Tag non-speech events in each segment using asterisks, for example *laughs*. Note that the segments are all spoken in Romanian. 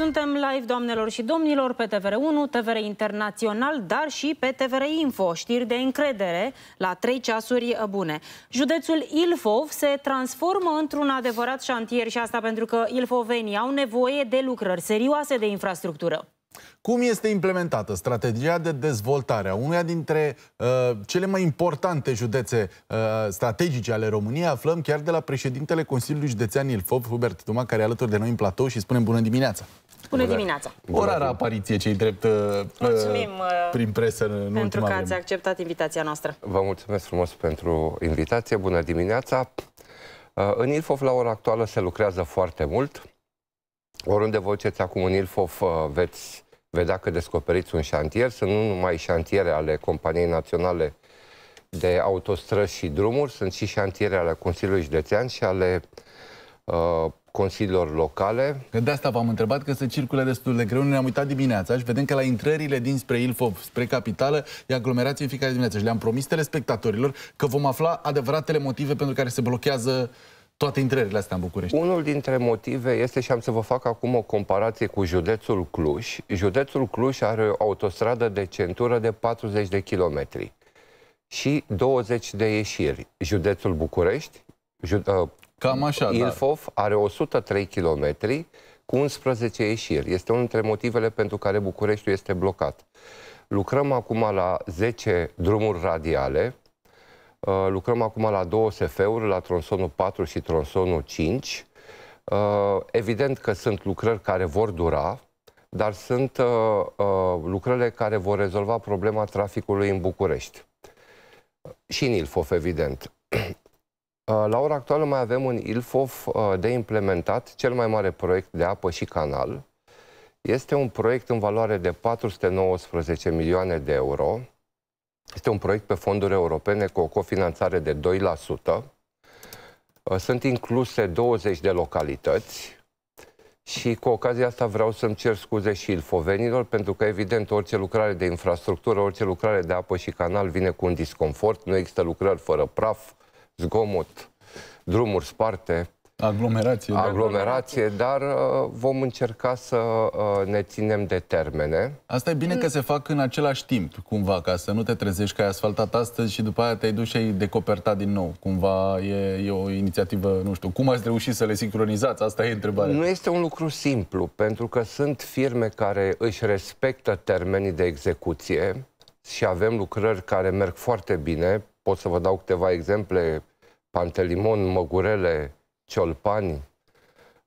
Suntem live, doamnelor și domnilor, pe TVR1, TVR Internațional, dar și pe TVR Info, știri de încredere la trei ceasuri bune. Județul Ilfov se transformă într-un adevărat șantier și asta pentru că ilfovenii au nevoie de lucrări serioase de infrastructură. Cum este implementată strategia de dezvoltare a unuia dintre uh, cele mai importante județe uh, strategice ale României? Aflăm chiar de la președintele Consiliului Județean Ilfov, Hubert Tuma, care e alături de noi în platou și spunem bună dimineața! Bună dimineața! O rară apariție cei drept uh, mulțumim, uh, uh, prin presă în pentru ultima că vreme. ați acceptat invitația noastră. Vă mulțumesc frumos pentru invitație. Bună dimineața! Uh, în Ilfov, la ora actuală, se lucrează foarte mult. Oriunde vă uceți acum în Ilfov, uh, veți vedea că descoperiți un șantier. Sunt nu numai șantiere ale Companiei Naționale de Autostrăzi și Drumuri, sunt și șantiere ale Consiliului Județean și ale uh, consiliilor locale. Că de asta v-am întrebat că se circulă destul de greu. Ne-am uitat dimineața și vedem că la intrările dinspre Ilfov, spre capitală, e aglomerație în fiecare dimineață. Și le-am promis telespectatorilor că vom afla adevăratele motive pentru care se blochează toate intrările astea în București. Unul dintre motive este, și am să vă fac acum o comparație cu județul Cluj. Județul Cluj are o autostradă de centură de 40 de kilometri și 20 de ieșiri. Județul București, ă, Cam așa, da. Ilfov da. are 103 km cu 11 ieșiri. Este unul dintre motivele pentru care Bucureștiul este blocat. Lucrăm acum la 10 drumuri radiale, uh, lucrăm acum la două SF-uri, la tronsonul 4 și tronsonul 5. Uh, evident că sunt lucrări care vor dura, dar sunt uh, lucrările care vor rezolva problema traficului în București. Și în Ilfov, evident. *clears throat* Uh, la ora actuală mai avem un ILFOF uh, de implementat, cel mai mare proiect de apă și canal. Este un proiect în valoare de 419 milioane de euro. Este un proiect pe fonduri europene cu o cofinanțare de 2%. Uh, sunt incluse 20 de localități și cu ocazia asta vreau să-mi cer scuze și ilfovenilor, pentru că evident orice lucrare de infrastructură, orice lucrare de apă și canal vine cu un disconfort, nu există lucrări fără praf, zgomot, drumuri sparte, aglomerație, aglomerație dar uh, vom încerca să uh, ne ținem de termene. Asta e bine că se fac în același timp, cumva, ca să nu te trezești că ai asfaltat astăzi și după aia te-ai dus și ai decopertat din nou. Cumva e, e o inițiativă, nu știu, cum ați reușit să le sincronizați? Asta e întrebarea. Nu este un lucru simplu, pentru că sunt firme care își respectă termenii de execuție și avem lucrări care merg foarte bine Pot să vă dau câteva exemple. Pantelimon, Măgurele, Ciolpani,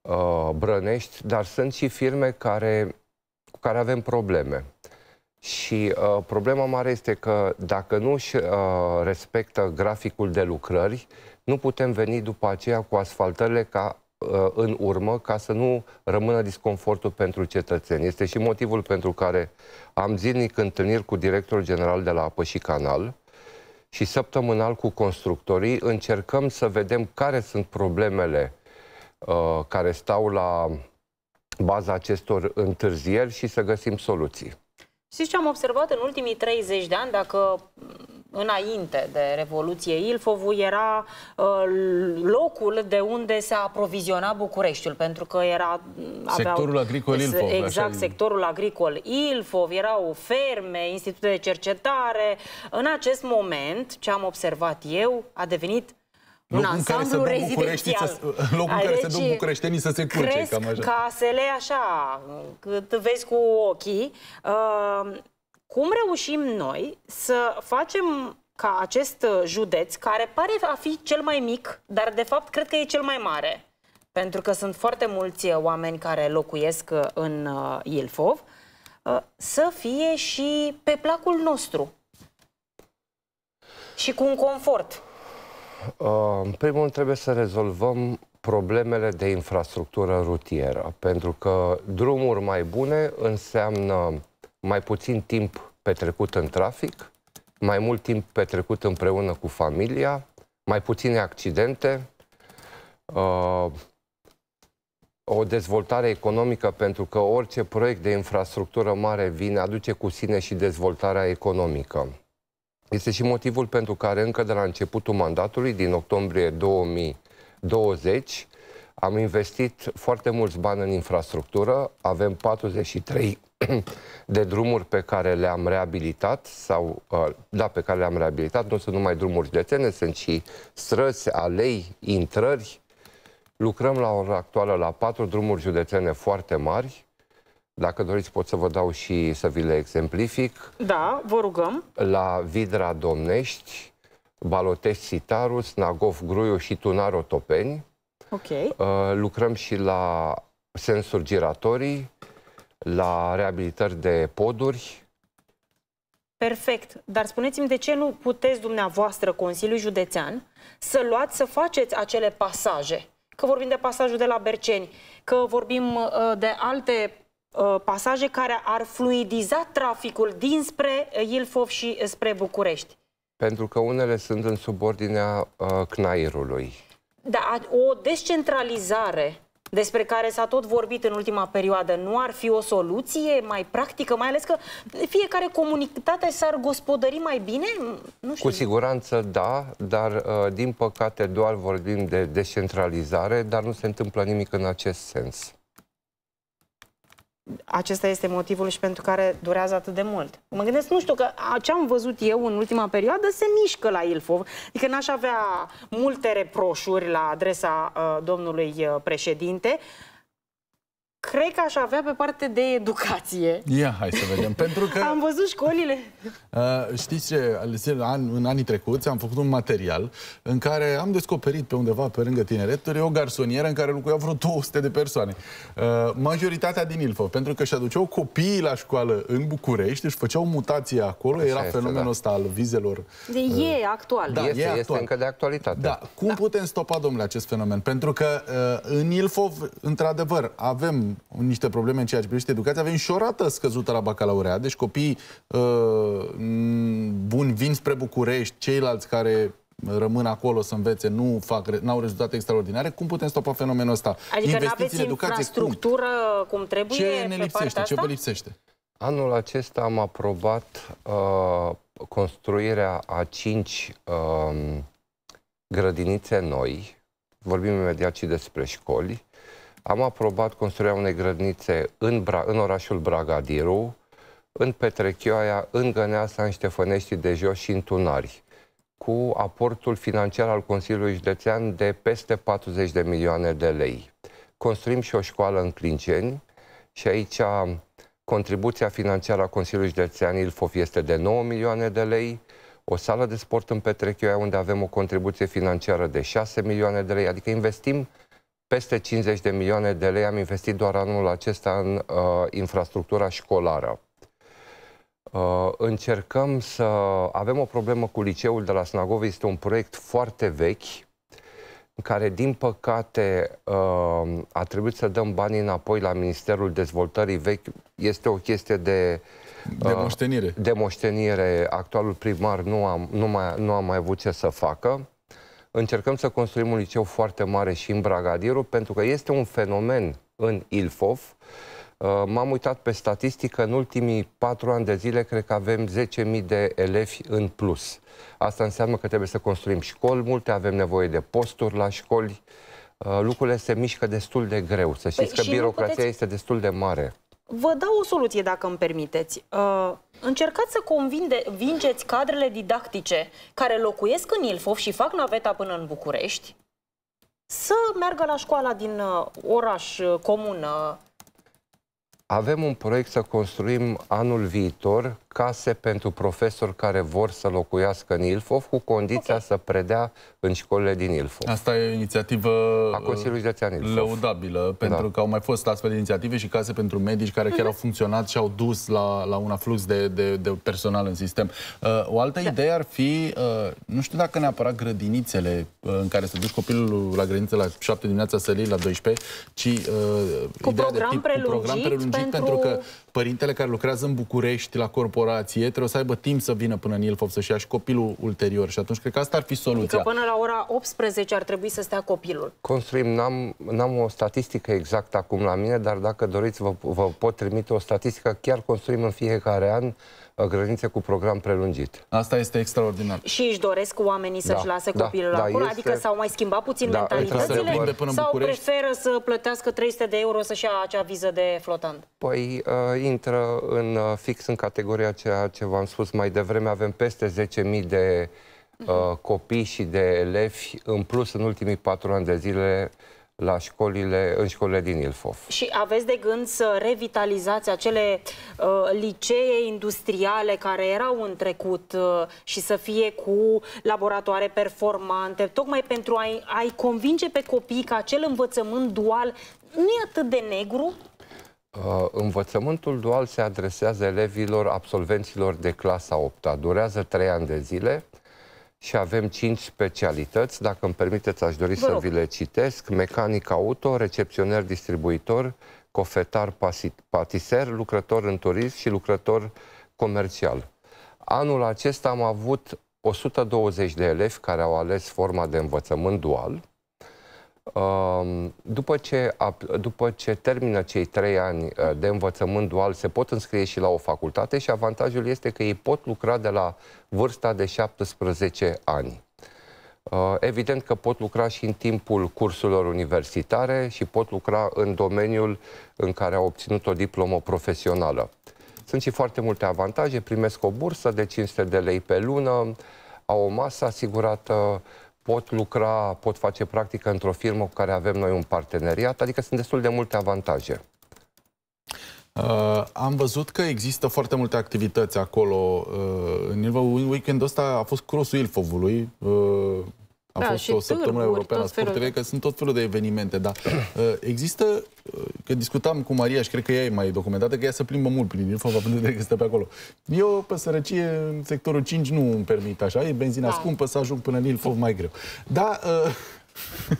uh, Brănești, dar sunt și firme care, cu care avem probleme. Și uh, problema mare este că dacă nu își uh, respectă graficul de lucrări, nu putem veni după aceea cu asfaltările ca uh, în urmă ca să nu rămână disconfortul pentru cetățeni. Este și motivul pentru care am zilnic întâlniri cu directorul general de la Apă și Canal, și săptămânal cu constructorii încercăm să vedem care sunt problemele uh, care stau la baza acestor întârzieri și să găsim soluții. Știți ce am observat în ultimii 30 de ani, dacă înainte de Revoluție Ilfovul era uh, locul de unde se aproviziona Bucureștiul, pentru că era... Sectorul aveau, agricol Ilfov. Exact, așa... sectorul agricol Ilfov, erau ferme, institute de cercetare. În acest moment, ce am observat eu, a devenit un locul ansamblu rezidențial. Să, locul în care se duc bucureștenii să se curce, cam așa. casele așa, cât vezi cu ochii. Uh, cum reușim noi să facem ca acest județ, care pare a fi cel mai mic, dar de fapt cred că e cel mai mare, pentru că sunt foarte mulți oameni care locuiesc în uh, Ilfov, uh, să fie și pe placul nostru și cu un confort. Uh, în primul rând trebuie să rezolvăm problemele de infrastructură rutieră, pentru că drumuri mai bune înseamnă mai puțin timp petrecut în trafic, mai mult timp petrecut împreună cu familia, mai puține accidente, uh, o dezvoltare economică, pentru că orice proiect de infrastructură mare vine, aduce cu sine și dezvoltarea economică. Este și motivul pentru care încă de la începutul mandatului, din octombrie 2020, am investit foarte mulți bani în infrastructură, avem 43 *clears throat* de drumuri pe care le-am reabilitat sau, uh, da, pe care le-am reabilitat, nu sunt numai drumuri județene, sunt și străzi, alei, intrări. Lucrăm la ora actuală la patru drumuri județene foarte mari. Dacă doriți pot să vă dau și să vi le exemplific. Da, vă rugăm. La Vidra Domnești, Balotești Sitaru, Snagov Gruiu și Tunar Otopeni Okay. Uh, lucrăm și la sensuri giratorii, la reabilitări de poduri. Perfect. Dar spuneți-mi de ce nu puteți dumneavoastră, Consiliul Județean, să luați, să faceți acele pasaje? Că vorbim de pasajul de la Berceni, că vorbim uh, de alte uh, pasaje care ar fluidiza traficul dinspre Ilfov și spre București. Pentru că unele sunt în subordinea uh, CNAIR-ului da, o descentralizare despre care s-a tot vorbit în ultima perioadă, nu ar fi o soluție mai practică, mai ales că fiecare comunitate s-ar gospodări mai bine? Nu știu. Cu siguranță da, dar uh, din păcate doar vorbim de descentralizare, dar nu se întâmplă nimic în acest sens acesta este motivul și pentru care durează atât de mult. Mă gândesc, nu știu, că ce am văzut eu în ultima perioadă se mișcă la Ilfov. Adică n-aș avea multe reproșuri la adresa uh, domnului uh, președinte, uh, cred că aș avea pe parte de educație. Ia, hai să vedem. *laughs* Pentru că... Am văzut școlile. Uh, știți ce? An, în anii trecuți am făcut un material în care am descoperit pe undeva, pe lângă tinereturi, o garsonieră în care locuiau vreo 200 de persoane. Uh, majoritatea din Ilfov, pentru că și-aduceau copiii la școală în București, își făceau mutație acolo, Așa era este, fenomenul da. ăsta al vizelor. De uh, e actual. Da, este, e actual. este încă de actualitate. Da. Cum da. putem stopa, domnule, acest fenomen? Pentru că uh, în Ilfov, într-adevăr, avem niște probleme în ceea ce privește educația, avem și o rată scăzută la bacalaureat, deci copiii uh, buni vin spre București, ceilalți care rămân acolo să învețe, nu fac, n-au rezultate extraordinare, cum putem stopa fenomenul ăsta? Adică nu aveți educație, infrastructură cum? cum trebuie Ce ne lipsește? Ce vă lipsește? Anul acesta am aprobat uh, construirea a cinci uh, grădinițe noi, vorbim imediat și despre școli, am aprobat construirea unei grădnițe în, Bra- în orașul Bragadiru, în Petrechioaia, în Găneasa, în Ștefănești de Jos și în Tunari, cu aportul financiar al Consiliului Județean de peste 40 de milioane de lei. Construim și o școală în Clinceni și aici contribuția financiară a Consiliului Județean Ilfov este de 9 milioane de lei, o sală de sport în Petrechioaia unde avem o contribuție financiară de 6 milioane de lei, adică investim peste 50 de milioane de lei am investit doar anul acesta în uh, infrastructura școlară. Uh, încercăm să avem o problemă cu liceul de la Snagov, este un proiect foarte vechi, în care, din păcate, uh, a trebuit să dăm banii înapoi la Ministerul Dezvoltării vechi. Este o chestie de... Uh, de moștenire. De moștenire. Actualul primar nu a, nu, mai, nu a mai avut ce să facă încercăm să construim un liceu foarte mare și în Bragadiru, pentru că este un fenomen în Ilfov. Uh, m-am uitat pe statistică, în ultimii patru ani de zile cred că avem 10.000 de elevi în plus. Asta înseamnă că trebuie să construim școli multe, avem nevoie de posturi la școli, uh, lucrurile se mișcă destul de greu. Să știți păi că birocrația puteți... este destul de mare. Vă dau o soluție, dacă îmi permiteți. Uh, încercați să convingeți cadrele didactice care locuiesc în Ilfov și fac naveta până în București să meargă la școala din uh, oraș, uh, comună. Avem un proiect să construim anul viitor case pentru profesori care vor să locuiască în Ilfov, cu condiția okay. să predea în școlile din Ilfov. Asta e o inițiativă a Consiliului Județean Ilfov. lăudabilă, da. pentru da. că au mai fost astfel de inițiative și case pentru medici care chiar au mhm. funcționat și au dus la, la un aflux de, de, de personal în sistem. Uh, o altă da. idee ar fi, uh, nu știu dacă neapărat grădinițele uh, în care să duci copilul la grădiniță la 7 dimineața să la 12, ci uh, cu, program de tip, cu program prelungit pentru... pentru că părintele care lucrează în București la corporație restaurație, trebuie să aibă timp să vină până în Ilfov să-și ia și copilul ulterior. Și atunci cred că asta ar fi soluția. Adică până la ora 18 ar trebui să stea copilul. Construim, n-am, o statistică exactă acum la mine, dar dacă doriți vă, vă pot trimite o statistică. Chiar construim în fiecare an uh, grădinițe cu program prelungit. Asta este extraordinar. Și își doresc oamenii să-și da, lase da, copilul da, da, acolo? Este... Adică s-au mai schimbat puțin da, mentalitățile? Sau preferă să plătească 300 de euro să-și ia acea viză de flotant? Păi uh, intră în, uh, fix în categoria ceea ce v-am spus mai devreme. Avem peste 10.000 de uh, mhm. copii și de elevi în plus în ultimii patru ani de zile la școlile, în școlile din Ilfov. Și aveți de gând să revitalizați acele uh, licee industriale care erau în trecut uh, și să fie cu laboratoare performante, tocmai pentru a-i a, a -i convinge pe copii că acel învățământ dual nu e atât de negru Uh, învățământul dual se adresează elevilor, absolvenților de clasa 8-a. Durează 3 ani de zile și avem 5 specialități. Dacă îmi permiteți, aș dori Bă. să vi le citesc. Mecanic auto, recepționer distribuitor, cofetar patiser, lucrător în turism și lucrător comercial. Anul acesta am avut 120 de elevi care au ales forma de învățământ dual după ce, după ce termină cei trei ani uh, de învățământ dual, se pot înscrie și la o facultate și avantajul este că ei pot lucra de la vârsta de 17 ani. Uh, evident că pot lucra și în timpul cursurilor universitare și pot lucra în domeniul în care au obținut o diplomă profesională. Sunt și foarte multe avantaje, primesc o bursă de 500 de lei pe lună, au o masă asigurată, pot lucra, pot face practică într-o firmă cu care avem noi un parteneriat, adică sunt destul de multe avantaje. Uh, am văzut că există foarte multe activități acolo. Uh, în weekendul ăsta a fost crossul Ilfovului, uh, a da, fost o săptămână europeană a sportului, că sunt tot felul de evenimente, dar uh, există, uh, că discutam cu Maria și cred că ea e mai documentată, că ea se plimbă mult prin Ilfov, având de că stă pe acolo. Eu pe sărăcie în sectorul 5 nu îmi permit așa, e benzina da. scumpă să ajung până în Ilfov mai greu. Dar uh, *laughs*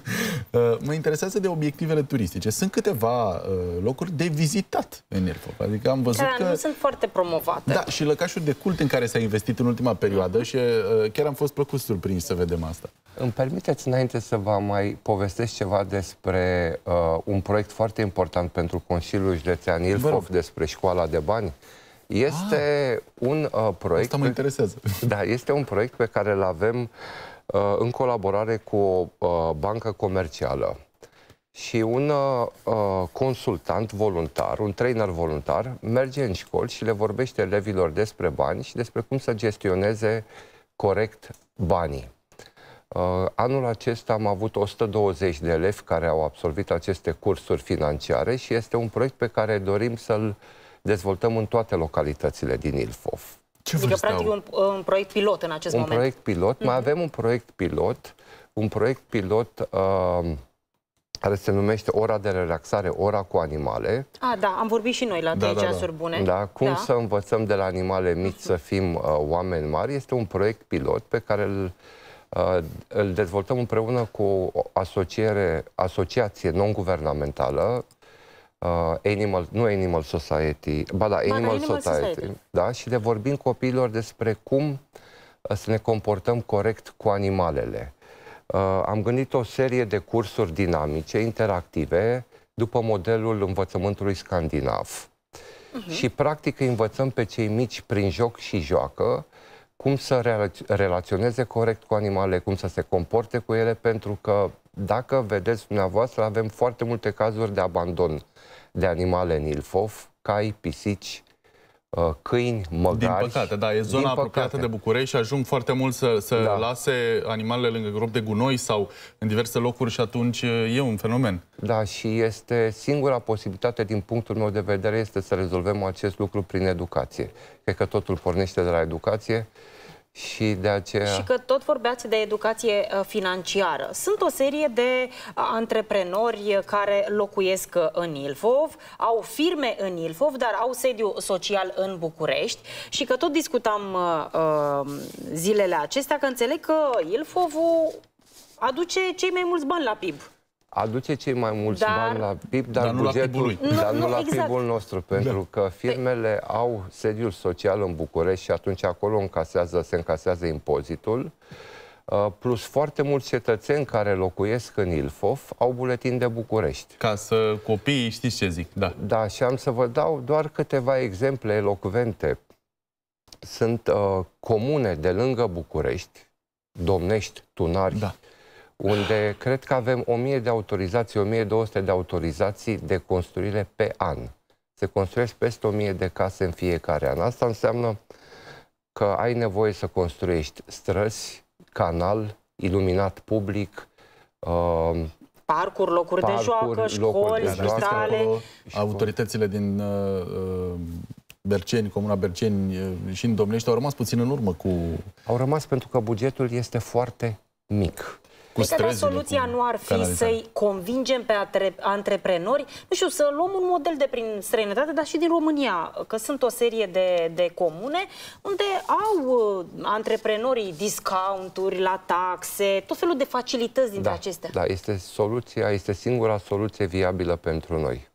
Uh, mă interesează de obiectivele turistice. Sunt câteva uh, locuri de vizitat în Ilfov. Adică am văzut Care că... nu sunt foarte promovate. Da, și lăcașul de cult în care s-a investit în ultima perioadă mhm. și uh, chiar am fost plăcut surprins să vedem asta. Îmi permiteți înainte să vă mai povestesc ceva despre uh, un proiect foarte important pentru Consiliul Județean Ilfov, despre școala de bani. Este ah, un uh, proiect... Asta mă interesează. Pe, da, este un proiect pe care îl avem Uh, în colaborare cu o uh, bancă comercială și un uh, uh, consultant voluntar, un trainer voluntar, merge în școli și le vorbește elevilor despre bani și despre cum să gestioneze corect banii. Uh, anul acesta am avut 120 de elevi care au absolvit aceste cursuri financiare și este un proiect pe care dorim să-l dezvoltăm în toate localitățile din Ilfov. Ce adică, practic, au? un, un proiect pilot în acest un moment. Un proiect pilot. Mm -hmm. Mai mhm. avem un proiect pilot, un proiect pilot uh, care se numește Ora de relaxare, Ora cu animale. A, ah, da, am vorbit și noi la da, da, da, ceasuri bune. Da, cum da. să învățăm de la animale mici mhm. să fim uh, oameni mari este un proiect pilot pe care îl, uh, îl dezvoltăm împreună cu o asociere, asociație non-guvernamentală uh, Animal, nu Animal Society, ba da, Animal, ba, da, Animal Society, Society, da, și le vorbim copiilor despre cum uh, să ne comportăm corect cu animalele. Uh, am gândit o serie de cursuri dinamice, interactive, după modelul învățământului scandinav. Uh mhm. -huh. Și practic învățăm pe cei mici prin joc și joacă cum să relaționeze corect cu animale, cum să se comporte cu ele, pentru că, dacă vedeți dumneavoastră, avem foarte multe cazuri de abandon de animale în Ilfov, cai, pisici, Uh, câini, măgari. Din păcate, da, e zona apropiată de București și ajung foarte mult să, să da. lase animalele lângă gropi de gunoi sau în diverse locuri și atunci uh, e un fenomen. Da, și este singura posibilitate din punctul meu de vedere este să rezolvăm acest lucru prin educație. Cred că totul pornește de la educație. Și de aceea... Și că tot vorbeați de educație uh, financiară. Sunt o serie de uh, antreprenori care locuiesc uh, în Ilfov, au firme în Ilfov, dar au sediu social în București și că tot discutam uh, um, zilele acestea că înțeleg că Ilfovul aduce cei mai mulți bani la PIB aduce cei mai mulți dar, bani la PIB, dar, dar nu bugetul, la PIB-ul dar nu, nu la exact. PIB-ul nostru, da. pentru da. că păi- firmele au sediul social în București și atunci acolo încasează, se încasează impozitul, uh, plus foarte mulți cetățeni care locuiesc în Ilfov au buletin de București. Ca să copiii știți ce zic, da. Da, și am să vă dau doar câteva exemple elocvente. Sunt uh, comune de lângă București, Domnești, Tunari, da unde cred că avem 1000 de autorizații, 1200 de autorizații de construire pe an. Se construiesc peste 1000 de case în fiecare an. Asta înseamnă că ai nevoie să construiești străzi, canal, iluminat public, uh, parcuri, locuri parcuri, de joacă, școli, de spitale. Autoritățile din uh, uh, Berceni, Comuna Berceni uh, și în Domnești au rămas puțin în urmă cu... Au rămas pentru că bugetul este foarte mic cu adică dacă soluția nu ar fi canalizare. să-i convingem pe atre, antreprenori, nu știu, să luăm un model de prin străinătate, dar și din România, că sunt o serie de, de comune unde au uh, antreprenorii discounturi la taxe, tot felul de facilități dintre da, acestea. Da, este soluția, este singura soluție viabilă pentru noi.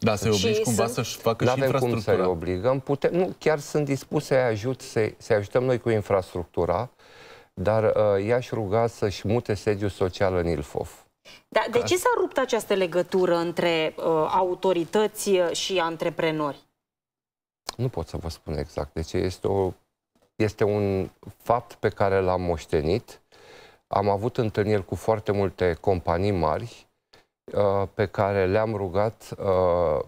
Da, să-i obligi cumva sunt... să-și facă și infrastructura. cum să-i obligăm, putem, nu, chiar sunt dispuse să-i ajut, să, -i, să -i ajutăm noi cu infrastructura, dar uh, i și ruga să-și mute sediul social în Ilfov. Da, de ce s-a rupt această legătură între uh, autorități și antreprenori? Nu pot să vă spun exact. ce. este, o, este un fapt pe care l-am moștenit. Am avut întâlniri cu foarte multe companii mari uh, pe care le-am rugat uh,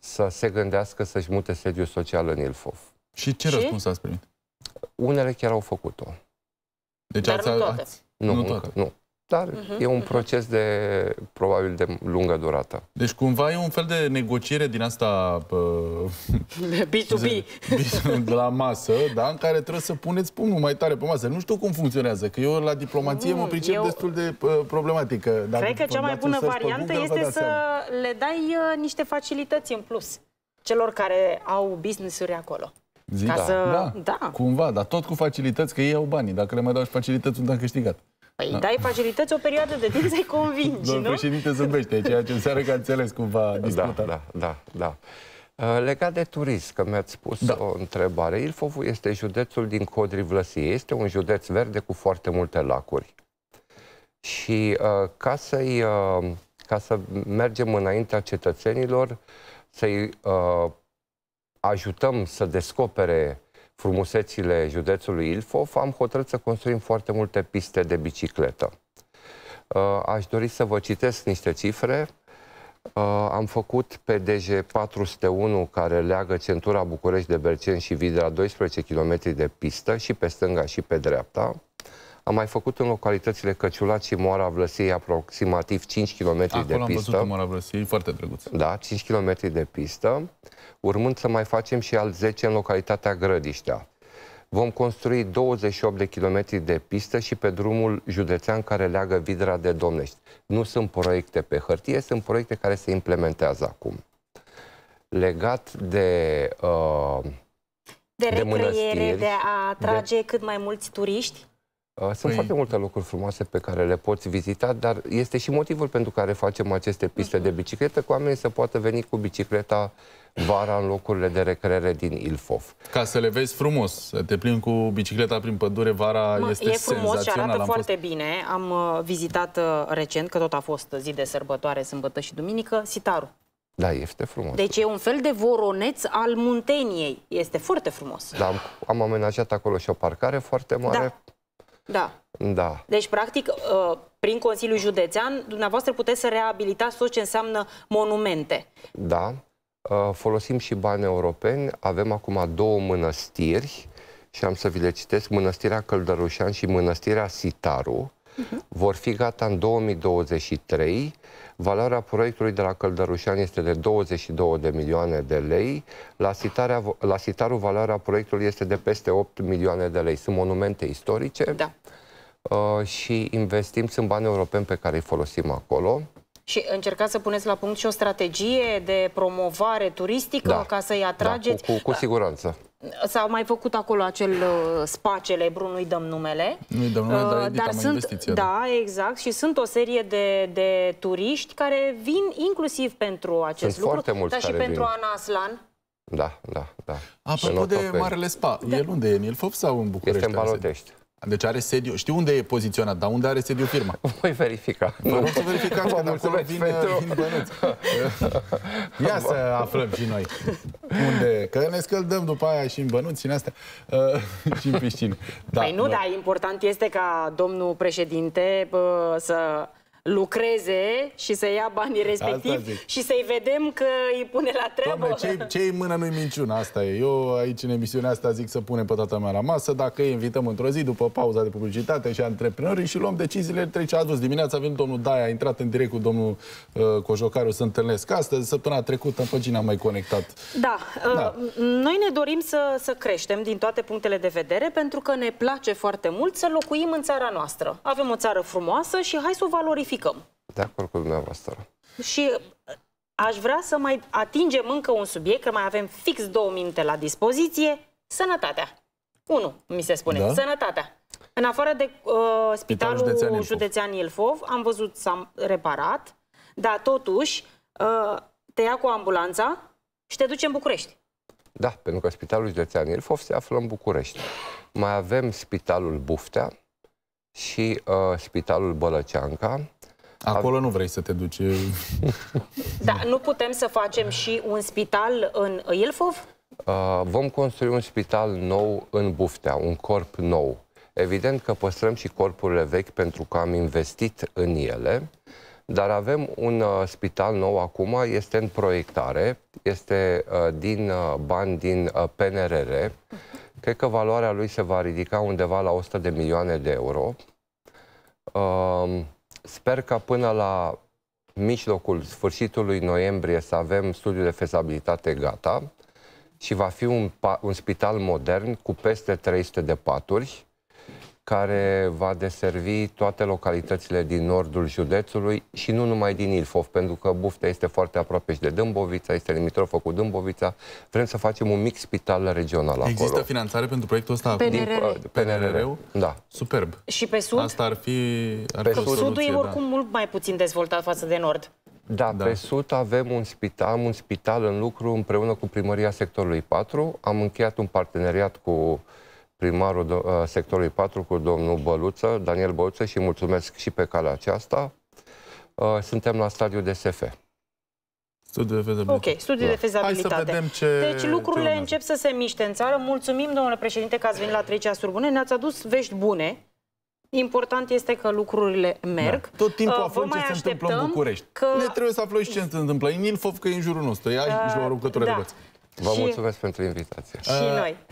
să se gândească să-și mute sediul social în Ilfov. Și ce răspuns ați primit? Unele chiar au făcut-o. Deci Dar ați, nu toate. Ați... Nu, nu, încă, toate. nu. Dar uh-huh, e un uh-huh. proces de, probabil, de lungă durată. Deci cumva e un fel de negociere din asta... Uh, B2B. De la masă, da? În care trebuie să puneți pumnul mai tare pe masă. Nu știu cum funcționează, că eu la diplomație mm, mă pricep eu... destul de uh, problematică. Dar Cred că cea mai bună variantă este să seama. le dai uh, niște facilități în plus celor care au business-uri acolo. Zi, ca da, să... da, da, cumva, dar tot cu facilități, că ei au banii. Dacă le mai dau și facilități, unde am câștigat. Păi da. dai facilități o perioadă de timp să-i convingi, Domnul nu? președinte zâmbește, ceea ce înseamnă că a înțeles cumva da, discutat. Da, da, da. da. Legat de turism, că mi-ați spus da. o întrebare, Ilfovul este județul din Codri Vlăsie. Este un județ verde cu foarte multe lacuri. Și uh, ca, să uh, ca să mergem înaintea cetățenilor, să-i uh, ajutăm să descopere frumusețile județului Ilfov, am hotărât să construim foarte multe piste de bicicletă. Uh, aș dori să vă citesc niște cifre. Uh, am făcut pe DG 401 care leagă centura București de Berceni și Vidra 12 km de pistă și pe stânga și pe dreapta. Am mai făcut în localitățile Căciulaci și Moara Vlăsiei aproximativ 5 km Acolo de pistă. Acolo am văzut Moara Vlăsiei, foarte drăguț. Da, 5 km de pistă, urmând să mai facem și al 10 în localitatea Grădiștea. Vom construi 28 de kilometri de pistă și pe drumul județean care leagă Vidra de Domnești. Nu sunt proiecte pe hârtie, sunt proiecte care se implementează acum. Legat de... Uh, de recreere, de, de a atrage de... cât mai mulți turiști? Uh, sunt păi... foarte multe locuri frumoase pe care le poți vizita, dar este și motivul pentru care facem aceste piste mhm. de bicicletă, cu oamenii să poată veni cu bicicleta vara în locurile de recreere din Ilfov. Ca să le vezi frumos, să te plimbi cu bicicleta prin pădure vara mă, este E frumos și arată Am foarte fost... bine. Am uh, vizitat uh, recent, că tot a fost zi de sărbătoare, sâmbătă și duminică, Sitaru. Da, este frumos. Deci e un fel de voroneț al Munteniei. Este foarte frumos. Da, am, am amenajat acolo și o parcare foarte mare. Da da. Da. Deci, practic, uh, prin Consiliul Județean, dumneavoastră puteți să reabilitați tot ce înseamnă monumente. Da. Uh, folosim și bani europeni. Avem acum două mănăstiri și am să vi le citesc. Mănăstirea Căldărușan și Mănăstirea Sitaru uh mhm. -huh. vor fi gata în 2023 Valoarea proiectului de la Căldărușani este de 22 de milioane de lei. La, sitarea, la sitarul valoarea proiectului este de peste 8 milioane de lei. Sunt monumente istorice da. uh, și investim, sunt bani europeni pe care îi folosim acolo. Și încercați să puneți la punct și o strategie de promovare turistică da, ca să-i atrageți. Da, cu, cu, cu da. siguranță. S-au mai făcut acolo acel uh, spa celebru, nu-i dăm numele. Nu-i dăm numele, uh, dar, dar sunt, Da, da, exact. Și sunt o serie de, de turiști care vin inclusiv pentru acest sunt lucru. Foarte dar și vin. pentru Ana Aslan. Da, da, da. Apropo de Marele Spa, da. el unde e? În Ilfov sau în București? Este în Balotești. Deci are sediu. Știu unde e poziționat, dar unde are sediu firma? *laughs* Voi verifica. Vă rog să verificați, că de acolo vin, vin bănuți. *laughs* Ia să aflăm și noi unde, că ne scăldăm după aia și în bănuți și în astea, uh, *laughs* și în piscine. Da, păi nu, bă. dar important este ca domnul președinte uh, să lucreze și să ia banii respectiv și să-i vedem că îi pune la treabă. Doamne, ce ce în mână nu-i minciună, asta e. Eu aici în emisiunea asta zic să punem pe toată mea la masă, dacă îi invităm într-o zi după pauza de publicitate și antreprenorii și luăm deciziile trece adus. Dimineața vin domnul Daia, a intrat în direct cu domnul uh, Cojocaru să întâlnesc astăzi, săptămâna trecută în pagina am mai conectat. Da, uh, da. Uh, noi ne dorim să, să creștem din toate punctele de vedere pentru că ne place foarte mult să locuim în țara noastră. Avem o țară frumoasă și hai să o valorificăm modificăm. De acord cu dumneavoastră. Și uh, aș vrea să mai atingem încă un subiect, că mai avem fix două minute la dispoziție, sănătatea. Unu, mi se spune, da? sănătatea. În afară de uh, Spitalul, Județean Ilfov. Județean Ilfov, am văzut s-a reparat, dar totuși uh, te ia cu ambulanța și te duce în București. Da, pentru că Spitalul Județean Ilfov se află în București. Mai avem Spitalul Buftea și uh, Spitalul Bălăceanca, Acolo nu vrei să te duci. *laughs* da, nu putem să facem și un spital în Ilfov? Uh, vom construi un spital nou în Buftea, un corp nou. Evident că păstrăm și corpurile vechi pentru că am investit în ele, dar avem un uh, spital nou acum, este în proiectare, este uh, din uh, bani din uh, PNRR. Cred că valoarea lui se va ridica undeva la 100 de milioane de euro. Uh, Sper că până la mijlocul sfârșitului noiembrie să avem studiul de fezabilitate gata și va fi un, un spital modern cu peste 300 de paturi care va deservi toate localitățile din nordul județului și nu numai din Ilfov, pentru că Buftea este foarte aproape și de Dâmbovița, este limitrofă cu Dâmbovița. Vrem să facem un mic spital regional Există acolo. Există finanțare pentru proiectul ăsta? PNRR. Din, uh, PNRR. Da. Superb. Și pe sud? Asta ar fi... Ar pe fi sud. soluție, e da. oricum da. mult mai puțin dezvoltat față de nord. Da, da, pe sud avem un spital, un spital în lucru împreună cu primăria sectorului 4. Am încheiat un parteneriat cu uh, primarul sectorului 4 cu domnul Băluță, Daniel Băluță și mulțumesc și pe calea aceasta. Suntem la stadiul SF. Studiu de fezabilitate. Ok, studiu da. de fezabilitate. Hai să vedem ce... Deci lucrurile ce încep să se miște în țară. Mulțumim, domnule președinte, că ați venit la trecea surbune. Ne-ați adus vești bune. Important este că lucrurile merg. Da. Tot timpul uh, aflăm ce se întâmplă în București. Că... Ne trebuie să aflăm și ce se întâmplă în Ilfov, că e în jurul nostru. Ia uh, da. și o rugătură da. de Vă mulțumesc pentru invitație. Și uh... noi.